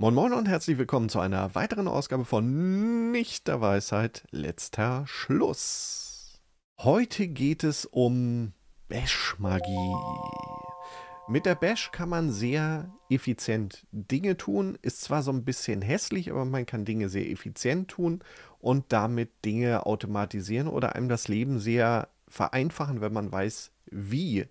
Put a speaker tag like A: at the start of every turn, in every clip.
A: Moin Moin und herzlich willkommen zu einer weiteren Ausgabe von Nichter Weisheit, letzter Schluss. Heute geht es um Bash-Magie. Mit der Bash kann man sehr effizient Dinge tun, ist zwar so ein bisschen hässlich, aber man kann Dinge sehr effizient tun und damit Dinge automatisieren oder einem das Leben sehr vereinfachen, wenn man weiß, wie.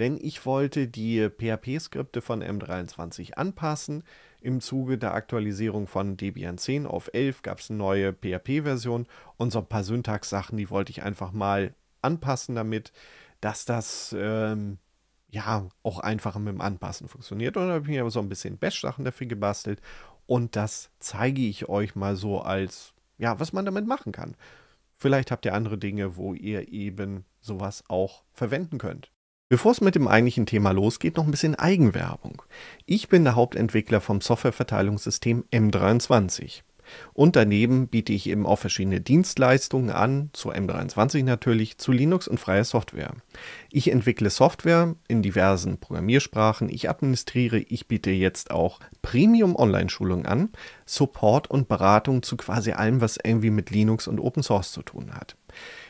A: Denn ich wollte die PHP-Skripte von M23 anpassen, im Zuge der Aktualisierung von Debian 10 auf 11 gab es eine neue PHP-Version und so ein paar Syntax-Sachen, die wollte ich einfach mal anpassen damit, dass das ähm, ja auch einfacher mit dem Anpassen funktioniert. Und da habe ich mir aber so ein bisschen Bash-Sachen dafür gebastelt und das zeige ich euch mal so als, ja, was man damit machen kann. Vielleicht habt ihr andere Dinge, wo ihr eben sowas auch verwenden könnt. Bevor es mit dem eigentlichen Thema losgeht, noch ein bisschen Eigenwerbung. Ich bin der Hauptentwickler vom Softwareverteilungssystem M23. Und daneben biete ich eben auch verschiedene Dienstleistungen an, zu M23 natürlich, zu Linux und freier Software. Ich entwickle Software in diversen Programmiersprachen, ich administriere, ich biete jetzt auch Premium-Online-Schulungen an, Support und Beratung zu quasi allem, was irgendwie mit Linux und Open Source zu tun hat.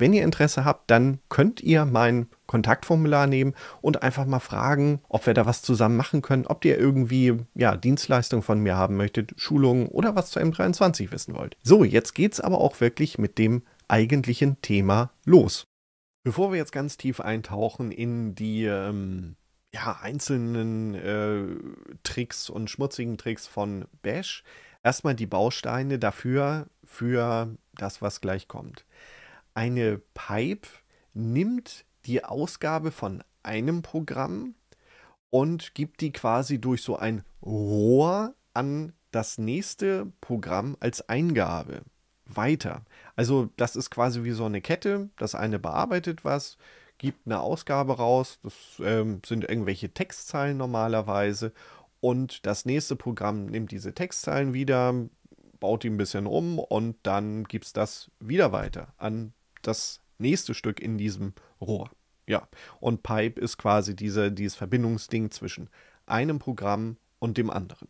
A: wenn ihr Interesse habt, dann könnt ihr mein Kontaktformular nehmen und einfach mal fragen, ob wir da was zusammen machen können, ob ihr irgendwie ja, Dienstleistungen von mir haben möchtet, Schulungen oder was zur M23 wissen wollt. So, jetzt geht es aber auch wirklich mit dem eigentlichen Thema los. Bevor wir jetzt ganz tief eintauchen in die ähm, ja, einzelnen äh, Tricks und schmutzigen Tricks von Bash, erstmal die Bausteine dafür, für das, was gleich kommt eine Pipe nimmt die Ausgabe von einem Programm und gibt die quasi durch so ein Rohr an das nächste Programm als Eingabe weiter. Also das ist quasi wie so eine Kette. Das eine bearbeitet was, gibt eine Ausgabe raus. Das ähm, sind irgendwelche Textzeilen normalerweise. Und das nächste Programm nimmt diese Textzeilen wieder, baut die ein bisschen um und dann gibt es das wieder weiter an das nächste Stück in diesem Rohr. Ja, und Pipe ist quasi diese, dieses Verbindungsding zwischen einem Programm und dem anderen.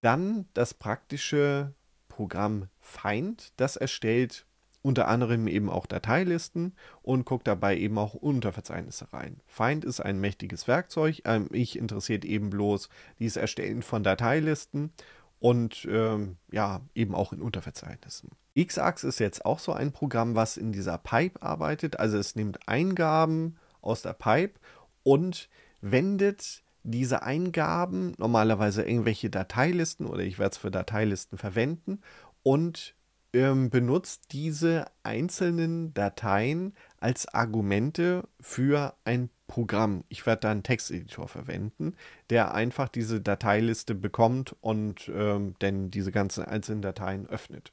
A: Dann das praktische Programm Find, das erstellt unter anderem eben auch Dateilisten und guckt dabei eben auch Unterverzeichnisse rein. Find ist ein mächtiges Werkzeug. Ähm, ich interessiert eben bloß dieses Erstellen von Dateilisten und ähm, ja, eben auch in Unterverzeichnissen. Xax ist jetzt auch so ein Programm, was in dieser Pipe arbeitet. Also es nimmt Eingaben aus der Pipe und wendet diese Eingaben, normalerweise irgendwelche Dateilisten oder ich werde es für Dateilisten verwenden und ähm, benutzt diese einzelnen Dateien als Argumente für ein Programm. Ich werde da einen Texteditor verwenden, der einfach diese Dateiliste bekommt und ähm, dann diese ganzen einzelnen Dateien öffnet.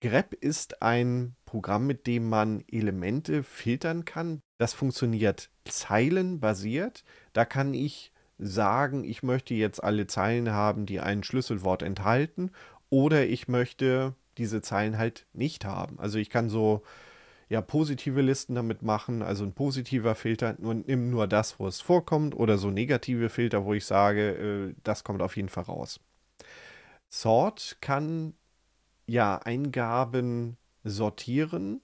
A: grep ist ein Programm, mit dem man Elemente filtern kann. Das funktioniert zeilenbasiert. Da kann ich sagen, ich möchte jetzt alle Zeilen haben, die ein Schlüsselwort enthalten oder ich möchte diese Zeilen halt nicht haben. Also ich kann so ja positive Listen damit machen, also ein positiver Filter, nur, nimm nur das, wo es vorkommt, oder so negative Filter, wo ich sage, äh, das kommt auf jeden Fall raus. Sort kann ja Eingaben sortieren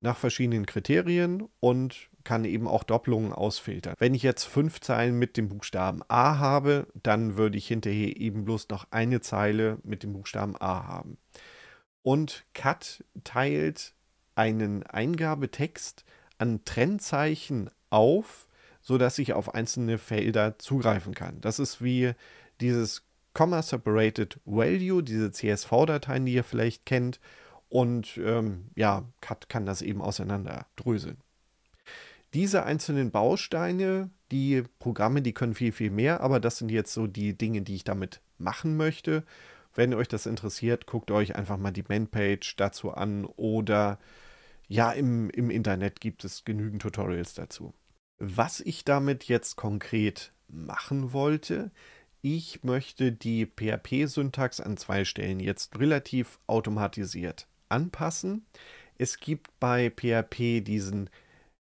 A: nach verschiedenen Kriterien und kann eben auch Doppelungen ausfiltern. Wenn ich jetzt fünf Zeilen mit dem Buchstaben A habe, dann würde ich hinterher eben bloß noch eine Zeile mit dem Buchstaben A haben. Und Cut teilt einen Eingabetext an Trennzeichen auf, sodass ich auf einzelne Felder zugreifen kann. Das ist wie dieses Comma Separated Value, diese CSV-Dateien, die ihr vielleicht kennt. Und ähm, ja, Cut kann das eben auseinanderdröseln. Diese einzelnen Bausteine, die Programme, die können viel, viel mehr, aber das sind jetzt so die Dinge, die ich damit machen möchte. Wenn euch das interessiert, guckt euch einfach mal die Man-Page dazu an oder ja, im, im Internet gibt es genügend Tutorials dazu. Was ich damit jetzt konkret machen wollte, ich möchte die PHP-Syntax an zwei Stellen jetzt relativ automatisiert anpassen. Es gibt bei PHP diesen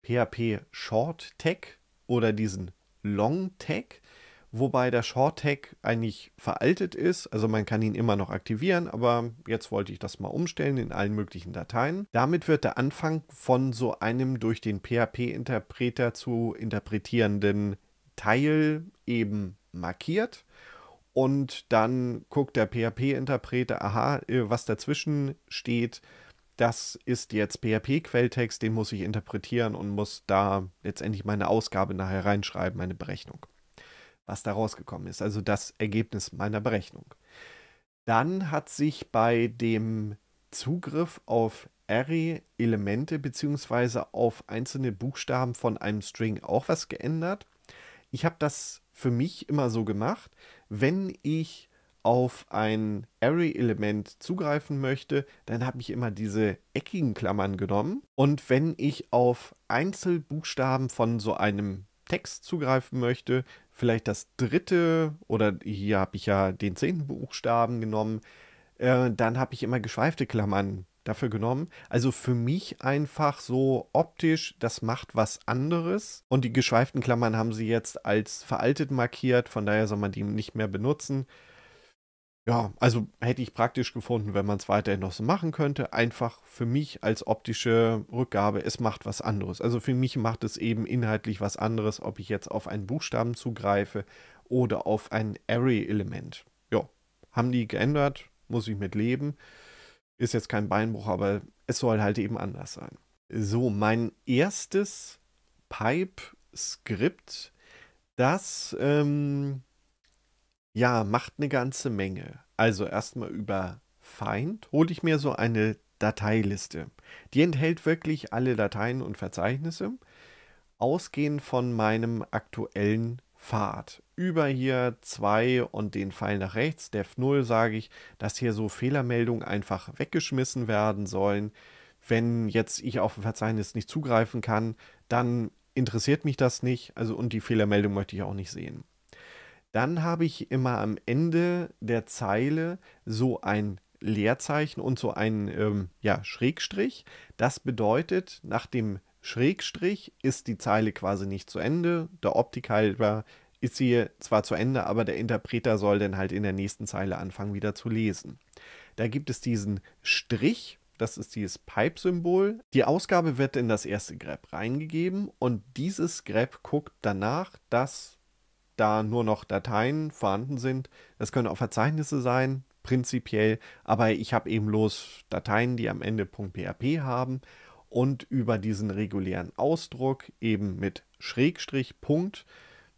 A: PHP Short Tag oder diesen Long Tag wobei der Short-Tag eigentlich veraltet ist. Also man kann ihn immer noch aktivieren, aber jetzt wollte ich das mal umstellen in allen möglichen Dateien. Damit wird der Anfang von so einem durch den PHP-Interpreter zu interpretierenden Teil eben markiert. Und dann guckt der PHP-Interpreter, aha, äh, was dazwischen steht, das ist jetzt PHP-Quelltext, den muss ich interpretieren und muss da letztendlich meine Ausgabe nachher reinschreiben, meine Berechnung was da rausgekommen ist. Also das Ergebnis meiner Berechnung. Dann hat sich bei dem Zugriff auf Array-Elemente bzw. auf einzelne Buchstaben von einem String auch was geändert. Ich habe das für mich immer so gemacht, wenn ich auf ein Array-Element zugreifen möchte, dann habe ich immer diese eckigen Klammern genommen. Und wenn ich auf Einzelbuchstaben von so einem Text zugreifen möchte, vielleicht das dritte oder hier habe ich ja den zehnten Buchstaben genommen, äh, dann habe ich immer geschweifte Klammern dafür genommen. Also für mich einfach so optisch, das macht was anderes. Und die geschweiften Klammern haben sie jetzt als veraltet markiert, von daher soll man die nicht mehr benutzen. Ja, also hätte ich praktisch gefunden, wenn man es weiterhin noch so machen könnte. Einfach für mich als optische Rückgabe, es macht was anderes. Also für mich macht es eben inhaltlich was anderes, ob ich jetzt auf einen Buchstaben zugreife oder auf ein Array-Element. Ja, haben die geändert, muss ich mit leben. Ist jetzt kein Beinbruch, aber es soll halt eben anders sein. So, mein erstes Pipe-Skript, das ähm, ja, macht eine ganze Menge. Also erstmal über Find hole ich mir so eine Dateiliste. Die enthält wirklich alle Dateien und Verzeichnisse, ausgehend von meinem aktuellen Pfad. Über hier 2 und den Pfeil nach rechts, def 0, sage ich, dass hier so Fehlermeldungen einfach weggeschmissen werden sollen. Wenn jetzt ich auf ein Verzeichnis nicht zugreifen kann, dann interessiert mich das nicht. Also und die Fehlermeldung möchte ich auch nicht sehen dann habe ich immer am Ende der Zeile so ein Leerzeichen und so ein ähm, ja, Schrägstrich. Das bedeutet, nach dem Schrägstrich ist die Zeile quasi nicht zu Ende. Der Optik ist sie zwar zu Ende, aber der Interpreter soll dann halt in der nächsten Zeile anfangen wieder zu lesen. Da gibt es diesen Strich, das ist dieses Pipe-Symbol. Die Ausgabe wird in das erste Grab reingegeben und dieses Grab guckt danach, dass da nur noch Dateien vorhanden sind. Das können auch Verzeichnisse sein, prinzipiell, aber ich habe eben bloß Dateien, die am Ende .php haben und über diesen regulären Ausdruck eben mit Schrägstrich Punkt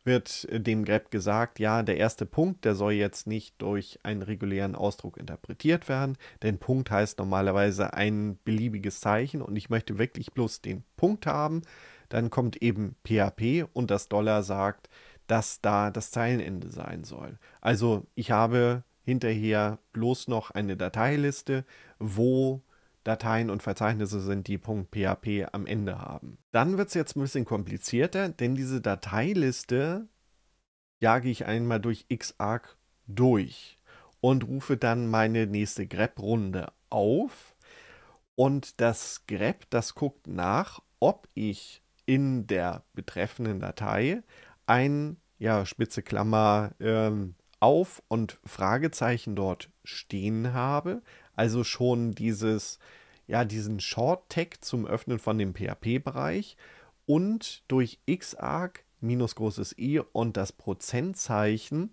A: wird dem grep gesagt, ja, der erste Punkt, der soll jetzt nicht durch einen regulären Ausdruck interpretiert werden, denn Punkt heißt normalerweise ein beliebiges Zeichen und ich möchte wirklich bloß den Punkt haben. Dann kommt eben PHP und das Dollar sagt, dass da das Zeilenende sein soll. Also ich habe hinterher bloß noch eine Dateiliste, wo Dateien und Verzeichnisse sind, die .php am Ende haben. Dann wird es jetzt ein bisschen komplizierter, denn diese Dateiliste jage ich einmal durch xarg durch und rufe dann meine nächste grep-Runde auf. Und das grep, das guckt nach, ob ich in der betreffenden Datei ein, ja, spitze Klammer, ähm, auf und Fragezeichen dort stehen habe. Also schon dieses, ja, diesen Short-Tag zum Öffnen von dem PHP-Bereich und durch xarg minus großes i e und das Prozentzeichen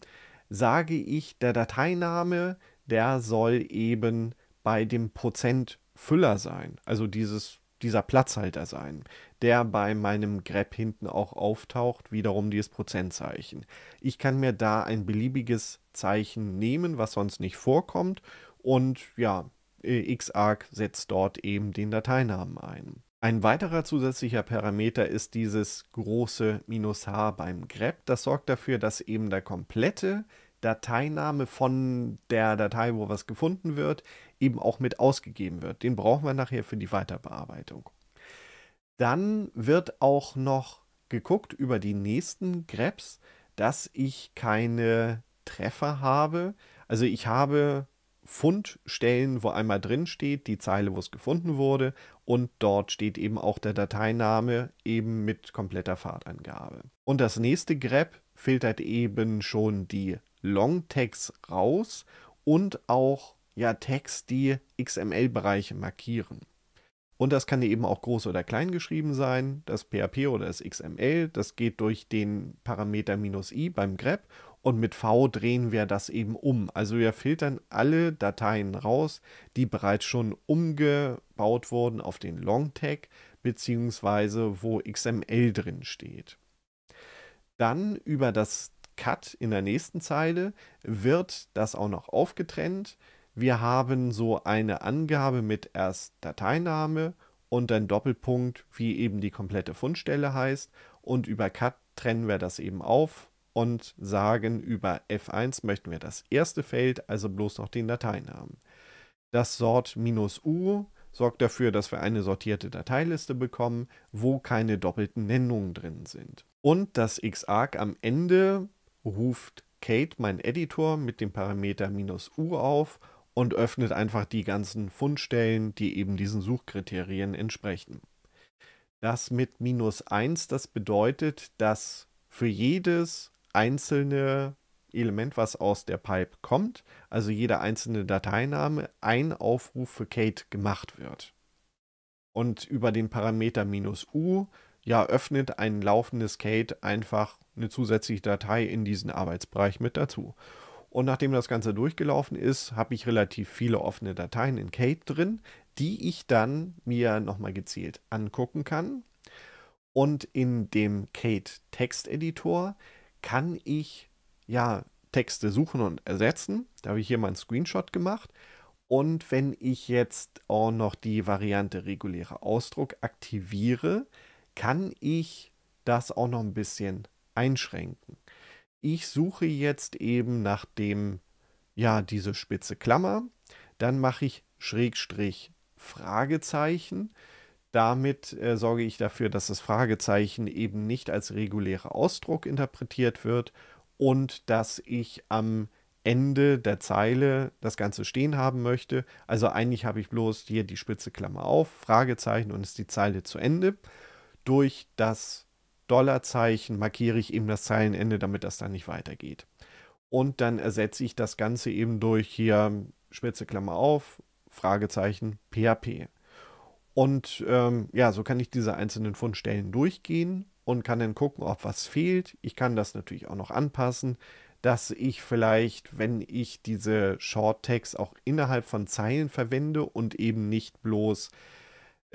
A: sage ich, der Dateiname, der soll eben bei dem Prozentfüller sein, also dieses, dieser Platzhalter sein der bei meinem grep hinten auch auftaucht, wiederum dieses Prozentzeichen. Ich kann mir da ein beliebiges Zeichen nehmen, was sonst nicht vorkommt und ja, äh, XArc setzt dort eben den Dateinamen ein. Ein weiterer zusätzlicher Parameter ist dieses große minus h beim grep. Das sorgt dafür, dass eben der komplette Dateiname von der Datei, wo was gefunden wird, eben auch mit ausgegeben wird. Den brauchen wir nachher für die Weiterbearbeitung. Dann wird auch noch geguckt über die nächsten Grabs, dass ich keine Treffer habe. Also ich habe Fundstellen, wo einmal drin steht, die Zeile, wo es gefunden wurde und dort steht eben auch der Dateiname eben mit kompletter Fahrtangabe. Und das nächste Grab filtert eben schon die Longtags raus und auch ja Tags, die XML-Bereiche markieren. Und das kann eben auch groß oder klein geschrieben sein, das PHP oder das XML. Das geht durch den Parameter minus i beim grep und mit v drehen wir das eben um. Also wir filtern alle Dateien raus, die bereits schon umgebaut wurden auf den Long Tag beziehungsweise wo XML drin steht. Dann über das Cut in der nächsten Zeile wird das auch noch aufgetrennt. Wir haben so eine Angabe mit erst Dateiname und dann Doppelpunkt, wie eben die komplette Fundstelle heißt. Und über Cut trennen wir das eben auf und sagen, über F1 möchten wir das erste Feld, also bloß noch den Dateinamen. Das Sort-U minus sorgt dafür, dass wir eine sortierte Dateiliste bekommen, wo keine doppelten Nennungen drin sind. Und das xarg am Ende ruft Kate, mein Editor, mit dem Parameter minus "-u auf und öffnet einfach die ganzen Fundstellen, die eben diesen Suchkriterien entsprechen. Das mit minus 1, das bedeutet, dass für jedes einzelne Element, was aus der Pipe kommt, also jeder einzelne Dateiname, ein Aufruf für Kate gemacht wird. Und über den Parameter minus u, ja, öffnet ein laufendes Kate einfach eine zusätzliche Datei in diesen Arbeitsbereich mit dazu. Und nachdem das Ganze durchgelaufen ist, habe ich relativ viele offene Dateien in Kate drin, die ich dann mir nochmal gezielt angucken kann. Und in dem Kate Text Editor kann ich ja Texte suchen und ersetzen. Da habe ich hier mal einen Screenshot gemacht. Und wenn ich jetzt auch noch die Variante regulärer Ausdruck aktiviere, kann ich das auch noch ein bisschen einschränken ich suche jetzt eben nach dem, ja, diese spitze Klammer, dann mache ich Schrägstrich Fragezeichen. Damit äh, sorge ich dafür, dass das Fragezeichen eben nicht als regulärer Ausdruck interpretiert wird und dass ich am Ende der Zeile das Ganze stehen haben möchte. Also eigentlich habe ich bloß hier die spitze Klammer auf, Fragezeichen und ist die Zeile zu Ende. Durch das Dollarzeichen markiere ich eben das Zeilenende, damit das dann nicht weitergeht. Und dann ersetze ich das Ganze eben durch hier Spitze Klammer auf, Fragezeichen, PHP. Und ähm, ja, so kann ich diese einzelnen Fundstellen durchgehen und kann dann gucken, ob was fehlt. Ich kann das natürlich auch noch anpassen, dass ich vielleicht, wenn ich diese Short Tags auch innerhalb von Zeilen verwende und eben nicht bloß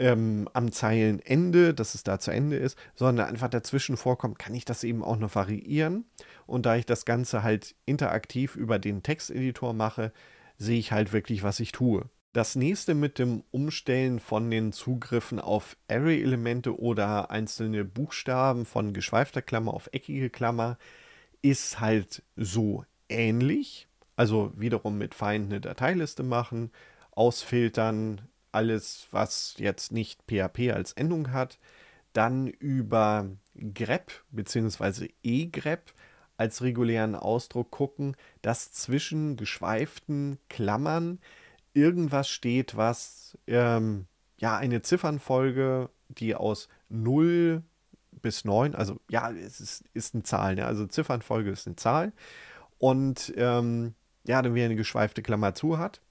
A: ähm, am Zeilenende, dass es da zu Ende ist, sondern einfach dazwischen vorkommt, kann ich das eben auch noch variieren. Und da ich das Ganze halt interaktiv über den Texteditor mache, sehe ich halt wirklich, was ich tue. Das nächste mit dem Umstellen von den Zugriffen auf Array-Elemente oder einzelne Buchstaben von geschweifter Klammer auf eckige Klammer ist halt so ähnlich. Also wiederum mit Feind eine Dateiliste machen, ausfiltern, alles, was jetzt nicht PHP als Endung hat, dann über grep bzw. egrep als regulären Ausdruck gucken, dass zwischen geschweiften Klammern irgendwas steht, was ähm, ja eine Ziffernfolge, die aus 0 bis 9, also ja, es ist, ist eine Zahl, ne? also Ziffernfolge ist eine Zahl und ähm, ja, dann wieder eine geschweifte Klammer zu hat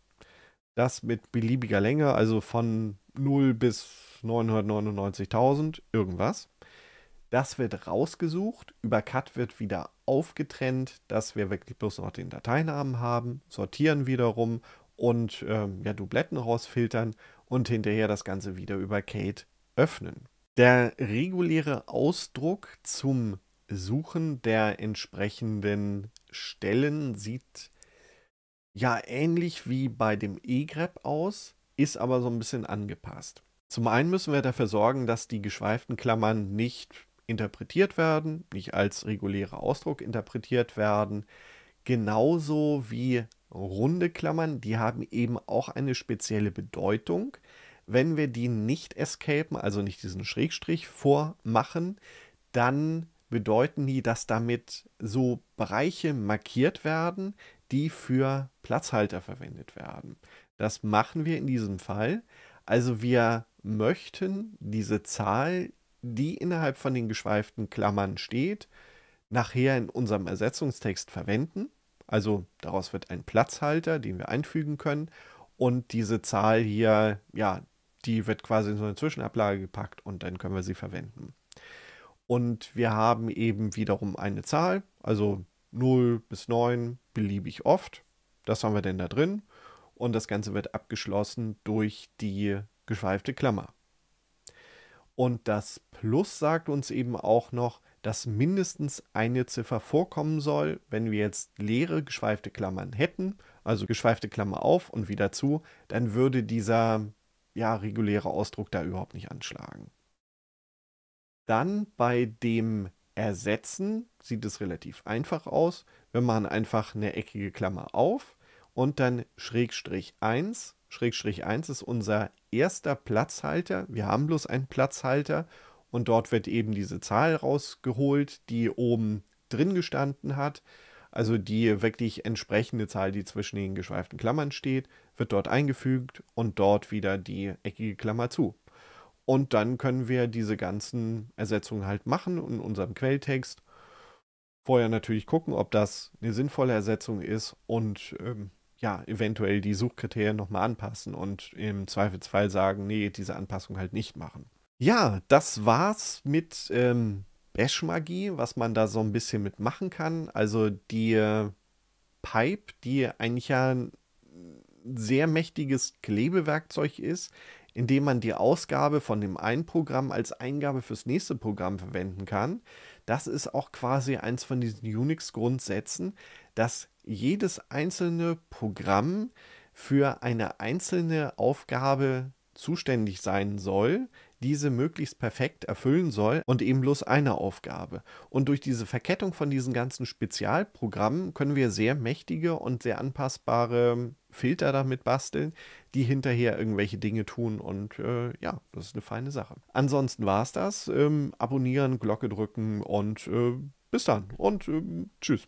A: das mit beliebiger Länge, also von 0 bis 999.000, irgendwas. Das wird rausgesucht, über Cut wird wieder aufgetrennt, dass wir wirklich bloß noch den Dateinamen haben, sortieren wiederum und ähm, ja, Dubletten rausfiltern und hinterher das Ganze wieder über Kate öffnen. Der reguläre Ausdruck zum Suchen der entsprechenden Stellen sieht ja ähnlich wie bei dem E-Grep aus, ist aber so ein bisschen angepasst. Zum einen müssen wir dafür sorgen, dass die geschweiften Klammern nicht interpretiert werden, nicht als regulärer Ausdruck interpretiert werden, genauso wie runde Klammern, die haben eben auch eine spezielle Bedeutung. Wenn wir die nicht escapen, also nicht diesen Schrägstrich vormachen, dann bedeuten die, dass damit so Bereiche markiert werden, die für Platzhalter verwendet werden. Das machen wir in diesem Fall. Also wir möchten diese Zahl, die innerhalb von den geschweiften Klammern steht, nachher in unserem Ersetzungstext verwenden. Also daraus wird ein Platzhalter, den wir einfügen können. Und diese Zahl hier, ja, die wird quasi in so eine Zwischenablage gepackt und dann können wir sie verwenden. Und wir haben eben wiederum eine Zahl, also 0 bis 9 beliebig oft. Das haben wir denn da drin. Und das Ganze wird abgeschlossen durch die geschweifte Klammer. Und das Plus sagt uns eben auch noch, dass mindestens eine Ziffer vorkommen soll. Wenn wir jetzt leere geschweifte Klammern hätten, also geschweifte Klammer auf und wieder zu, dann würde dieser ja, reguläre Ausdruck da überhaupt nicht anschlagen. Dann bei dem ersetzen, sieht es relativ einfach aus. Wir machen einfach eine eckige Klammer auf und dann Schrägstrich 1. Schrägstrich 1 ist unser erster Platzhalter. Wir haben bloß einen Platzhalter und dort wird eben diese Zahl rausgeholt, die oben drin gestanden hat. Also die wirklich entsprechende Zahl, die zwischen den geschweiften Klammern steht, wird dort eingefügt und dort wieder die eckige Klammer zu. Und dann können wir diese ganzen Ersetzungen halt machen in unserem Quelltext. Vorher natürlich gucken, ob das eine sinnvolle Ersetzung ist und ähm, ja, eventuell die Suchkriterien nochmal anpassen und im Zweifelsfall sagen, nee, diese Anpassung halt nicht machen. Ja, das war's mit ähm, Bash-Magie, was man da so ein bisschen mit machen kann. Also die äh, Pipe, die eigentlich ja ein sehr mächtiges Klebewerkzeug ist, indem man die Ausgabe von dem einen Programm als Eingabe fürs nächste Programm verwenden kann. Das ist auch quasi eins von diesen Unix-Grundsätzen, dass jedes einzelne Programm für eine einzelne Aufgabe zuständig sein soll, diese möglichst perfekt erfüllen soll und eben bloß eine Aufgabe. Und durch diese Verkettung von diesen ganzen Spezialprogrammen können wir sehr mächtige und sehr anpassbare Filter damit basteln, die hinterher irgendwelche Dinge tun. Und äh, ja, das ist eine feine Sache. Ansonsten war es das. Ähm, abonnieren, Glocke drücken und äh, bis dann und äh, tschüss.